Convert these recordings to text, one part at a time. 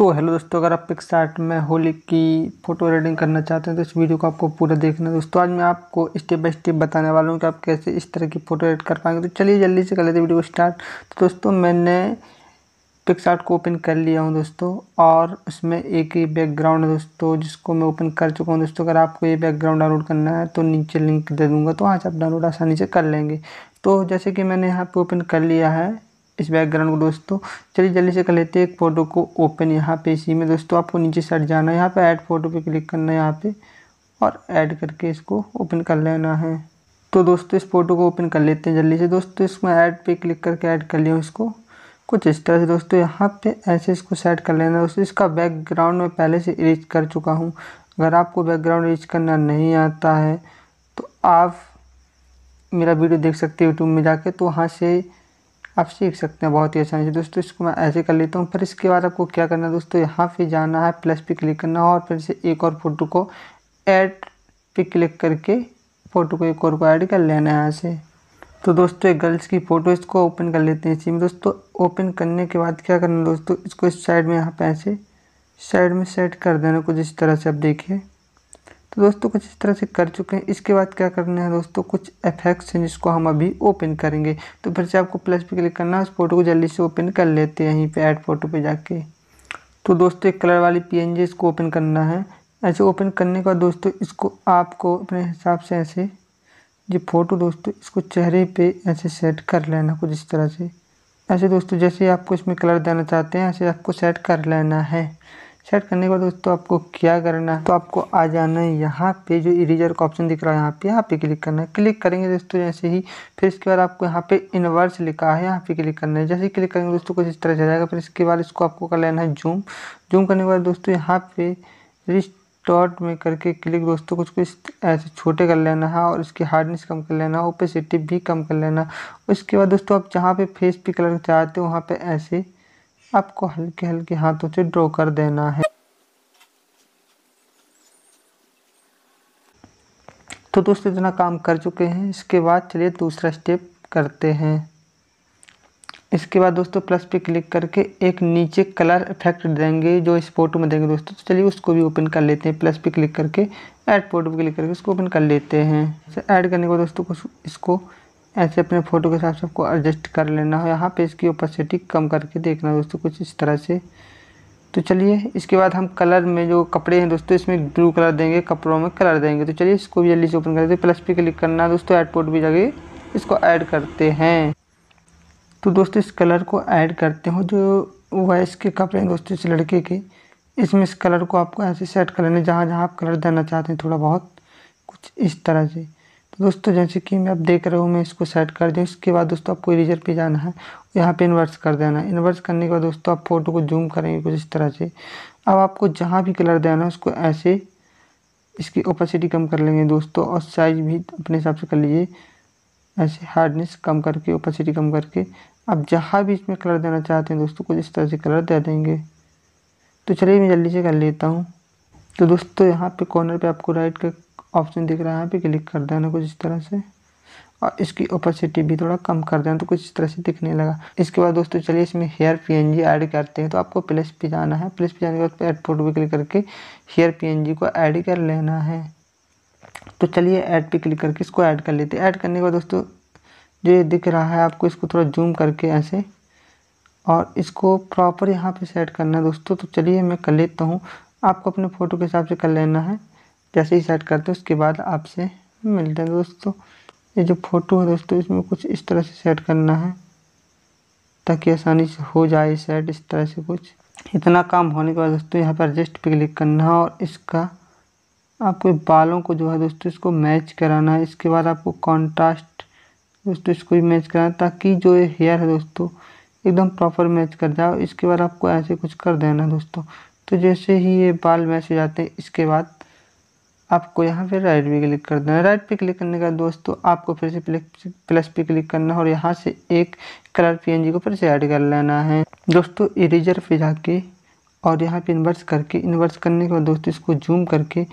तो हेलो दोस्तों अगर आप पिक्स आर्ट में होली की फ़ोटो एडिटिंग करना चाहते हैं तो इस वीडियो को आपको पूरा देखना है दोस्तों आज मैं आपको स्टेप बाय स्टेप बताने वाला हूँ कि आप कैसे इस तरह की फ़ोटो एडिट कर पाएंगे तो चलिए जल्दी से कर लेते वीडियो को स्टार्ट तो दोस्तों मैंने पिक्स आर्ट को ओपन कर लिया हूँ दोस्तों और उसमें एक ही बैकग्राउंड है दोस्तों जिसको मैं ओपन कर चुका हूँ दोस्तों अगर आपको ये बैकग्राउंड डाउनलोड करना है तो नीचे लिंक दे दूँगा तो वहाँ से आप डाउनलोड आसानी से कर लेंगे तो जैसे कि मैंने यहाँ पर ओपन कर लिया है इस बैकग्राउंड को दोस्तों चलिए जल्दी से कर लेते हैं एक फ़ोटो को ओपन यहाँ पे इसी में दोस्तों आपको नीचे साइड जाना है यहाँ पे ऐड फ़ोटो पे क्लिक करना है यहाँ पे और ऐड करके इसको ओपन कर लेना है तो दोस्तों इस फोटो को ओपन कर लेते हैं जल्दी से दोस्तों इसमें ऐड पे क्लिक करके ऐड कर लिया इसको कुछ इस तरह से दोस्तों यहाँ पर ऐसे इसको सेट कर लेना दोस्तों इसका बैकग्राउंड मैं पहले से इरेज कर चुका हूँ अगर आपको बैकग्राउंड इरेज करना नहीं आता है तो आप मेरा वीडियो देख सकते हो यूट्यूब में जाके तो वहाँ से आप सीख सकते हैं बहुत ही आसानी से दोस्तों इसको मैं ऐसे कर लेता हूँ फिर इसके बाद आपको क्या करना है दोस्तों यहाँ पे जाना है प्लस पे क्लिक करना है और फिर से एक और फोटो को ऐड पे क्लिक करके फ़ोटो को एक और को ऐड कर लेना है यहाँ से तो दोस्तों एक गर्ल्स की फ़ोटो इसको ओपन कर लेते हैं इसी में दोस्तों ओपन करने के बाद क्या करना दोस्तों इसको इस साइड में यहाँ पे ऐसे साइड में सेट कर देना कुछ इस तरह से आप देखिए तो दोस्तों कुछ इस तरह से कर चुके हैं इसके बाद क्या करना है दोस्तों कुछ एफेक्ट्स हैं जिसको हम अभी ओपन करेंगे तो फिर से आपको प्लस पे क्लिक करना है उस फोटो को जल्दी से ओपन कर लेते हैं यहीं पे ऐड फोटो पे जाके तो दोस्तों एक कलर वाली पी इसको ओपन करना है ऐसे ओपन करने के बाद दोस्तों इसको आपको अपने हिसाब से ऐसे ये फ़ोटो दोस्तों इसको चेहरे पर ऐसे सेट कर लेना कुछ इस तरह से ऐसे दोस्तों जैसे आपको इसमें कलर देना चाहते हैं ऐसे आपको सेट कर लेना है सेट करने के बाद दोस्तों आपको क्या करना है तो आपको आ जाना है यहाँ पे जो इरेजर का ऑप्शन दिख रहा है यहाँ पे यहाँ पे क्लिक करना है क्लिक करेंगे दोस्तों जैसे ही फिर इसके बाद आपको यहाँ पे इनवर्स लिखा है यहाँ पे क्लिक करना है जैसे ही क्लिक करेंगे दोस्तों कुछ इस तरह से जाएगा फिर इसके बाद इसको आपको कर लेना है जूम जूम करने के बाद दोस्तों यहाँ पे रिस्ट डॉट में करके क्लिक दोस्तों कुछ कुछ ऐसे छोटे कर लेना है और इसकी हार्डनेस कम कर लेना ओपेसिटी भी कम कर लेना उसके बाद दोस्तों आप जहाँ पे फेस पे कलर चाहते हो वहाँ पे ऐसे आपको हल्के हल्के हाथों से ड्रॉ कर देना है तो दोस्तों इतना काम कर चुके हैं इसके बाद चलिए दूसरा स्टेप करते हैं इसके बाद दोस्तों प्लस पे क्लिक करके एक नीचे कलर इफेक्ट देंगे जो इस फोटो में देंगे दोस्तों तो चलिए उसको भी ओपन कर लेते हैं प्लस पे क्लिक करके ऐड फोटो पे क्लिक करके उसको ओपन कर लेते हैं ऐड करने के बाद दोस्तों को इसको ऐसे अपने फ़ोटो के हिसाब से आपको एडजस्ट कर लेना हो यहाँ पे इसकी ओपेसिटी कम करके देखना दोस्तों कुछ इस तरह से तो चलिए इसके बाद हम कलर में जो कपड़े हैं दोस्तों इसमें ब्लू कलर देंगे कपड़ों में कलर देंगे तो चलिए इसको भी जल्दी से ओपन कर देते प्लस पे क्लिक करना दोस्तों ऐड पोर्ट भी जाके इसको ऐड करते हैं तो दोस्तों इस कलर को ऐड करते हो जो वॉइस के कपड़े हैं दोस्तों इस लड़के के इसमें इस कलर को आपको ऐसे सेट कर लेना जहाँ जहाँ आप कलर देना चाहते हैं थोड़ा बहुत कुछ इस तरह से दोस्तों जैसे कि मैं अब देख रहा हूँ मैं इसको सेट कर दूँ इसके बाद दोस्तों आपको इरेजर पे जाना है यहाँ पे इन्वर्स कर देना है इन्वर्स करने के बाद दोस्तों आप फोटो को जूम करेंगे कुछ इस तरह से अब आपको जहाँ भी कलर देना है उसको ऐसे इसकी ओपेसिटी कम कर लेंगे दोस्तों और साइज भी अपने हिसाब से कर लीजिए ऐसे हार्डनेस कम करके ओपेसिटी कम करके आप जहाँ भी इसमें कलर देना चाहते हैं दोस्तों कुछ इस तरह से कलर दे देंगे तो चलिए मैं जल्दी से कर लेता हूँ तो दोस्तों यहाँ पे कॉर्नर पे आपको राइट का ऑप्शन दिख रहा है यहाँ पे क्लिक कर देना कुछ इस तरह से और इसकी ओपेसिटी भी थोड़ा कम कर दें तो कुछ इस तरह से दिखने लगा इसके बाद दोस्तों चलिए इसमें हेयर पीएनजी ऐड करते हैं तो आपको प्लस पे जाना है प्लस पे जाने के बाद एड फोटो पर क्लिक करके हेयर पीएनजी को ऐड कर लेना है तो चलिए ऐड पे क्लिक करके इसको ऐड कर लेते हैं ऐड करने के बाद दोस्तों जो ये दिख रहा है आपको इसको थोड़ा जूम करके ऐसे और इसको प्रॉपर यहाँ पर सेट करना है दोस्तों तो चलिए मैं कर लेता हूँ आपको अपने फ़ोटो के हिसाब से कर लेना है जैसे ही सेट करते हैं उसके बाद आपसे मिलते हैं दोस्तों ये जो फ़ोटो है दोस्तों इसमें कुछ इस तरह से सेट करना है ताकि आसानी से हो जाए सेट इस तरह से कुछ इतना काम होने के बाद दोस्तों यहाँ पर एडजस्ट पे क्लिक करना है और इसका आपको बालों को जो है दोस्तों इसको मैच कराना है इसके बाद आपको कॉन्ट्रास्ट दोस्तों इसको भी मैच कराना ताकि जो ये हेयर है दोस्तों एकदम प्रॉपर मैच कर जाए इसके बाद आपको ऐसे कुछ कर देना दोस्तों तो जैसे ही ये बाल मैच हो जाते हैं इसके बाद आपको यहाँ पे राइट पे क्लिक कर देना राइट पे क्लिक करने का दोस्तों आपको फिर से प्लस पे क्लिक करना और यहाँ से एक कलर पीएनजी को फिर से ऐड कर लेना है दोस्तों इरेजर पे जाके और यहाँ पे इन्वर्स करके इन्वर्स करने के बाद दोस्तों इसको जूम करके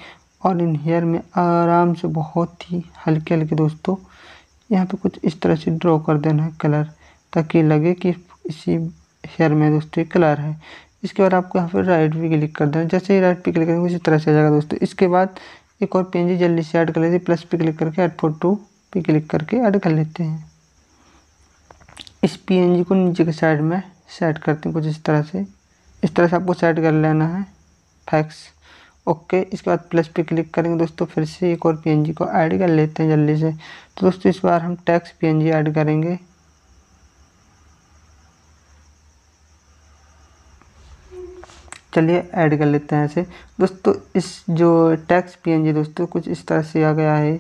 और इन हेयर में आराम से बहुत ही हल्के हल्के दोस्तों यहाँ पे कुछ इस तरह से ड्रॉ कर देना है कलर ताकि लगे कि इसी हेयर में दोस्तों कलर है इसके बाद आपको यहाँ पर राइट पे क्लिक कर देना जैसे ही राइट पे क्लिक करेंगे उसी तरह से आ जाएगा दोस्तों इसके बाद एक और पीएनजी जल्दी से ऐड कर लेते हैं प्लस पे क्लिक करके ऐड फोर टू पे क्लिक करके ऐड कर लेते हैं इस पीएनजी को नीचे के साइड में सेट करते हैं कुछ इस तरह से इस तरह से आपको सेट कर लेना है फैक्स ओके इसके बाद प्लस पे क्लिक करेंगे दोस्तों फिर से एक और पीएनजी को ऐड कर लेते हैं जल्दी से तो दोस्तों इस बार हम टैक्स पीएनजी ऐड करेंगे चलिए ऐड कर लेते हैं ऐसे दोस्तों इस जो टैक्स पीएनजी दोस्तों कुछ इस तरह से आ गया है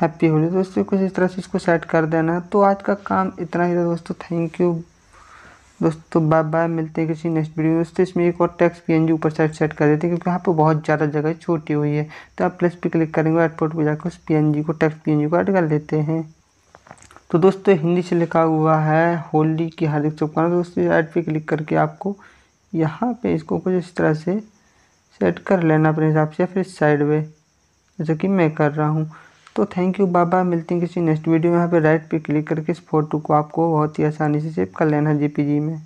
हैप्पी होली दोस्तों कुछ इस तरह से इसको सेट कर देना तो आज का काम इतना ही था दोस्तों थैंक यू दोस्तों बाय बाय मिलते हैं किसी नेक्स्ट वीडियो में दोस्तों इसमें एक और टैक्स पी ऊपर साइड सेट कर देते हैं क्योंकि यहाँ पर बहुत ज़्यादा जगह छोटी हुई है तो आप प्लस पे क्लिक करेंगे एयरपोर्ट पर जाकर उस पी को टैक्स पी को ऐड कर लेते हैं तो दोस्तों हिंदी से लिखा हुआ है होली की हार्दिक शुभकामनाएं दोस्तों ऐड पे क्लिक करके आपको यहाँ पे इसको कुछ इस तरह से सेट कर लेना अपने हिसाब से फिर साइड वे जैसे कि मैं कर रहा हूँ तो थैंक यू बाबा मिलते हैं किसी नेक्स्ट वीडियो में यहाँ पे राइट पे क्लिक करके इस फोटो को आपको बहुत ही आसानी से सेव कर लेना पी जीपीजी में